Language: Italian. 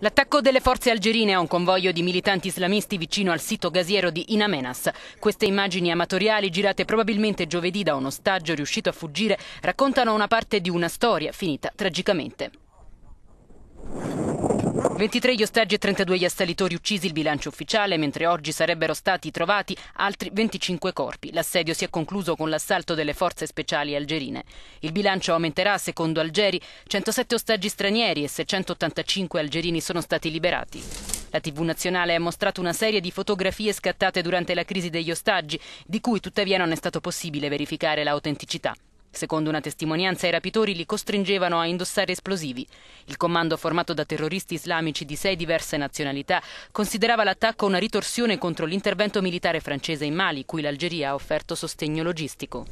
L'attacco delle forze algerine a un convoglio di militanti islamisti vicino al sito gasiero di Inamenas. Queste immagini amatoriali, girate probabilmente giovedì da un ostaggio riuscito a fuggire, raccontano una parte di una storia finita tragicamente. 23 gli ostaggi e 32 gli assalitori uccisi, il bilancio ufficiale, mentre oggi sarebbero stati trovati altri 25 corpi. L'assedio si è concluso con l'assalto delle forze speciali algerine. Il bilancio aumenterà, secondo Algeri, 107 ostaggi stranieri e 685 algerini sono stati liberati. La TV nazionale ha mostrato una serie di fotografie scattate durante la crisi degli ostaggi, di cui tuttavia non è stato possibile verificare l'autenticità. Secondo una testimonianza, i rapitori li costringevano a indossare esplosivi. Il comando, formato da terroristi islamici di sei diverse nazionalità, considerava l'attacco una ritorsione contro l'intervento militare francese in Mali, cui l'Algeria ha offerto sostegno logistico.